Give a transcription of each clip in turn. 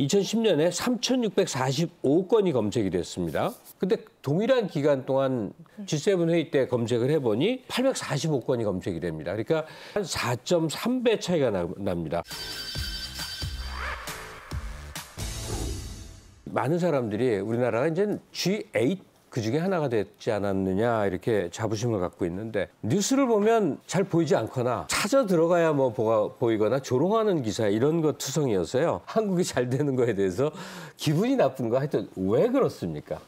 2010년에 3,645건이 검색이 됐습니다. 근데 동일한 기간 동안 G7 회의 때 검색을 해보니 845건이 검색이 됩니다. 그러니까 한 4.3배 차이가 나, 납니다. 많은 사람들이 우리나라가 이제 G8 그중에 하나가 됐지 않았느냐 이렇게 자부심을 갖고 있는데 뉴스를 보면 잘 보이지 않거나 찾아 들어가야 뭐 보가, 보이거나 조롱하는 기사 이런 것 투성이어서요. 한국이 잘 되는 거에 대해서 기분이 나쁜 거 하여튼 왜 그렇습니까?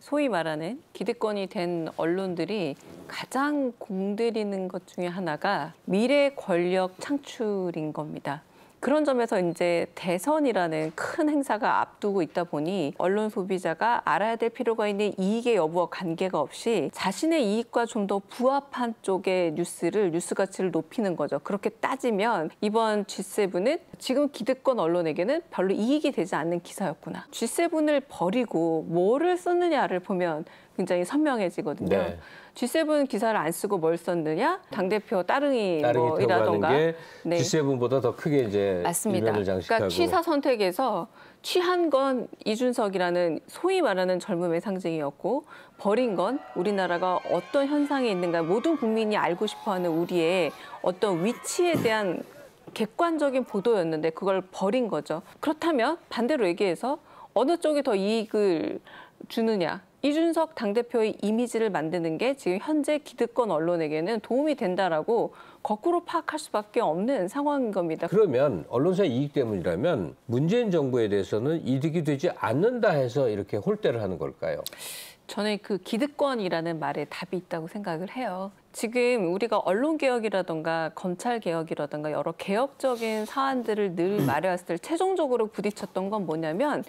소위 말하는 기득권이 된 언론들이 가장 공들이는 것 중에 하나가 미래 권력 창출인 겁니다. 그런 점에서 이제 대선이라는 큰 행사가 앞두고 있다 보니 언론 소비자가 알아야 될 필요가 있는 이익의 여부와 관계가 없이 자신의 이익과 좀 더 부합한 쪽의 뉴스를 뉴스 가치를 높이는 거죠. 그렇게 따지면 이번 G7은 지금 기득권 언론에게는 별로 이익이 되지 않는 기사였구나. G7을 버리고 뭐를 썼느냐를 보면 굉장히 선명해지거든요. 네. G7 기사를 안 쓰고 뭘 썼느냐? 당대표 따릉이, 따릉이 뭐이라던가. 네. G7보다 더 크게 이제 맞습니다. 을 장식하고. 그러니까 취사 선택에서 취한 건 이준석이라는 소위 말하는 젊음의 상징이었고 버린 건 우리나라가 어떤 현상에 있는가 모든 국민이 알고 싶어하는 우리의 어떤 위치에 대한 객관적인 보도였는데 그걸 버린 거죠. 그렇다면 반대로 얘기해서 어느 쪽이 더 이익을 주느냐. 이준석 당대표의 이미지를 만드는 게 지금 현재 기득권 언론에게는 도움이 된다라고 거꾸로 파악할 수밖에 없는 상황인 겁니다. 그러면 언론사 이익 때문이라면 문재인 정부에 대해서는 이득이 되지 않는다 해서 이렇게 홀대를 하는 걸까요? 저는 그 기득권이라는 말에 답이 있다고 생각을 해요. 지금 우리가 언론 개혁이라든가 검찰 개혁이라든가 여러 개혁적인 사안들을 늘마련왔을때 최종적으로 부딪혔던 건 뭐냐면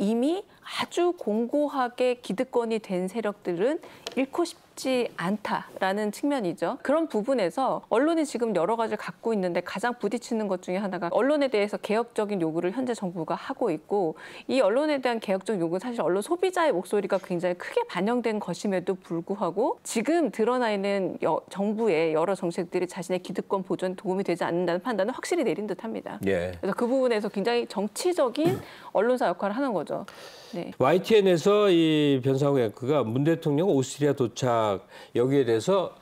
이미 아주 공고하게 기득권이 된 세력들은 잃고 싶지 않다라는 측면이죠. 그런 부분에서 언론이 지금 여러 가지를 갖고 있는데 가장 부딪히는 것 중에 하나가 언론에 대해서 개혁적인 요구를 현재 정부가 하고 있고 이 언론에 대한 개혁적 요구는 사실 언론 소비자의 목소리가 굉장히 크게 반영된 것임에도 불구하고 지금 드러나 있는 여, 정부의 여러 정책들이 자신의 기득권 보존에 도움이 되지 않는다는 판단은 확실히 내린 듯합니다. 예. 그래서 그 부분에서 굉장히 정치적인 언론사 역할을 하는 거죠. 거죠. 네. YTN에서 이 변상욱 앵커가 문 대통령 오스트리아 도착 여기에 대해서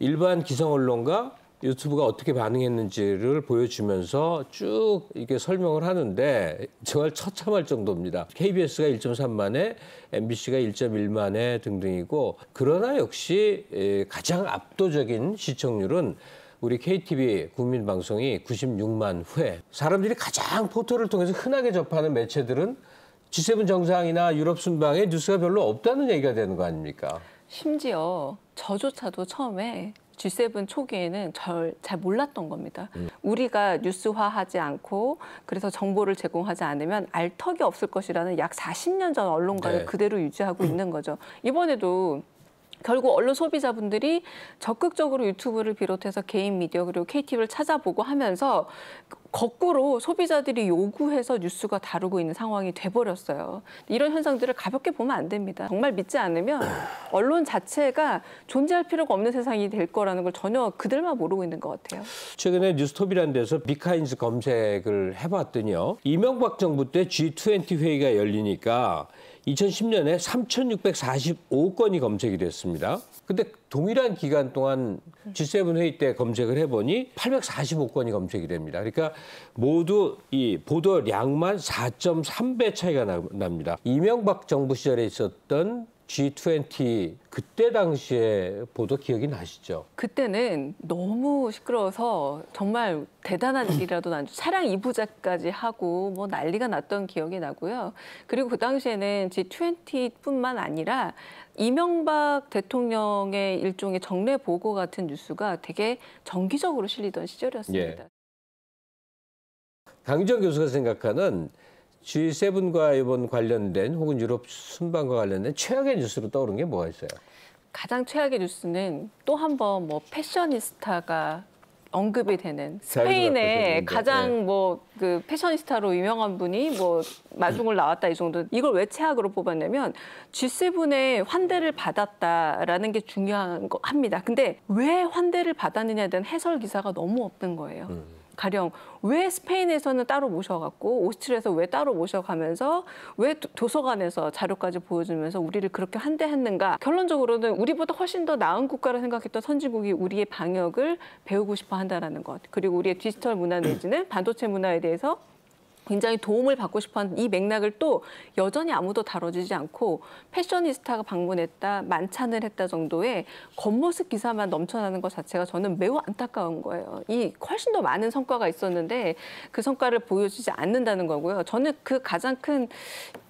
일반 기성 언론과 유튜브가 어떻게 반응했는지를 보여주면서 쭉 이렇게 설명을 하는데 정말 처참할 정도입니다. KBS가 1.3만에, MBC가 1.1만에 등등이고 그러나 역시 예, 가장 압도적인 시청률은 우리 KTV 국민방송이 96만 회. 사람들이 가장 포털을 통해서 흔하게 접하는 매체들은 G7 정상이나 유럽 순방에 뉴스가 별로 없다는 얘기가 되는 거 아닙니까? 심지어 저조차도 처음에 G7 초기에는 잘 몰랐던 겁니다. 음. 우리가 뉴스화하지 않고 그래서 정보를 제공하지 않으면 알턱이 없을 것이라는 약 40년 전언론가를 네. 그대로 유지하고 음. 있는 거죠. 이번에도 결국 언론 소비자분들이 적극적으로 유튜브를 비롯해서 개인 미디어 그리고 KTV를 찾아보고 하면서 거꾸로 소비자들이 요구해서 뉴스가 다루고 있는 상황이 돼버렸어요. 이런 현상들을 가볍게 보면 안 됩니다. 정말 믿지 않으면 언론 자체가 존재할 필요가 없는 세상이 될 거라는 걸 전혀 그들만 모르고 있는 것 같아요. 최근에 뉴스톱이라는 데서 비카인즈 검색을 해봤더니요. 이명박 정부 때 G20 회의가 열리니까 2010년에 3,645건이 검색이 됐습니다. 근데 동일한 기간 동안 G7 회의 때 검색을 해보니 845건이 검색이 됩니다. 그러니까 모두 이 보도량만 4.3배 차이가 납니다. 이명박 정부 시절에 있었던 G20 그때 당시에 보도 기억이 나시죠? 그때는 너무 시끄러워서 정말 대단한 일이라도 난 차량 이부작까지 하고 뭐 난리가 났던 기억이 나고요. 그리고 그 당시에는 G20뿐만 아니라 이명박 대통령의 일종의 정례 보고 같은 뉴스가 되게 정기적으로 실리던 시절이었습니다. 예. 강정 교수가 생각하는 G7과 이번 관련된 혹은 유럽 순방과 관련된 최악의 뉴스로 떠오른 게 뭐가 있어요? 가장 최악의 뉴스는 또 한번 뭐 패셔니스타가 언급이 되는 스페인의 가장 예. 뭐그 패셔니스타로 유명한 분이 뭐 마중을 나왔다 이 정도 이걸 왜 최악으로 뽑았냐면 G7의 환대를 받았다라는 게 중요한 거 합니다. 근데 왜 환대를 받았느냐에 대한 해설 기사가 너무 없는 거예요. 음. 가령 왜 스페인에서는 따로 모셔갖고 오스트리아에서 왜 따로 모셔가면서 왜 도서관에서 자료까지 보여주면서 우리를 그렇게 한대했는가 결론적으로는 우리보다 훨씬 더 나은 국가라 생각했던 선진국이 우리의 방역을 배우고 싶어 한다라는 것 그리고 우리의 디지털 문화 내지는 반도체 문화에 대해서 굉장히 도움을 받고 싶어하는 이 맥락을 또 여전히 아무도 다뤄지지 않고 패셔니스타가 방문했다, 만찬을 했다 정도의 겉모습 기사만 넘쳐나는 것 자체가 저는 매우 안타까운 거예요. 이 훨씬 더 많은 성과가 있었는데 그 성과를 보여주지 않는다는 거고요. 저는 그 가장 큰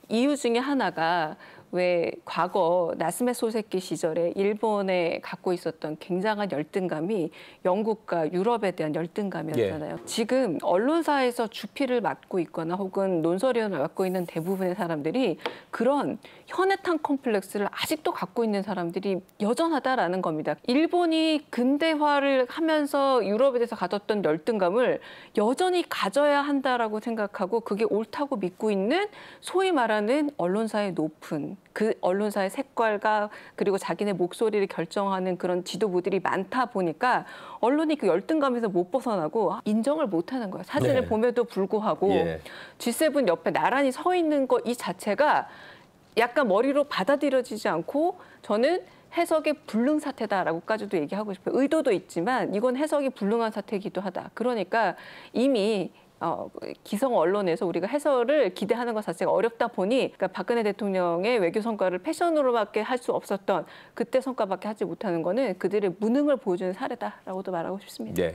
이유 중에 하나가 왜 과거 나스메 소세키 시절에 일본에 갖고 있었던 굉장한 열등감이 영국과 유럽에 대한 열등감이었잖아요. 예. 지금 언론사에서 주피를 맡고 있거나 혹은 논설위원을 맡고 있는 대부분의 사람들이 그런 현해탕 콤플렉스를 아직도 갖고 있는 사람들이 여전하다라는 겁니다. 일본이 근대화를 하면서 유럽에 대해서 가졌던 열등감을 여전히 가져야 한다라고 생각하고 그게 옳다고 믿고 있는 소위 말하는 언론사의 높은 그 언론사의 색깔과 그리고 자기네 목소리를 결정하는 그런 지도부들이 많다 보니까 언론이 그 열등감에서 못 벗어나고 인정을 못하는 거예요. 사진을 네. 봄에도 불구하고 예. G7 옆에 나란히 서 있는 거 이 자체가 약간 머리로 받아들여지지 않고 저는 해석이 불능 사태다라고까지도 얘기하고 싶어요. 의도도 있지만 이건 해석이 불능한 사태이기도 하다. 그러니까 이미 어, 기성 언론에서 우리가 해설을 기대하는 것 자체가 어렵다 보니 그러니까 박근혜 대통령의 외교 성과를 패션으로밖에 할 수 없었던 그때 성과밖에 하지 못하는 것은 그들의 무능을 보여주는 사례다라고도 말하고 싶습니다. 네.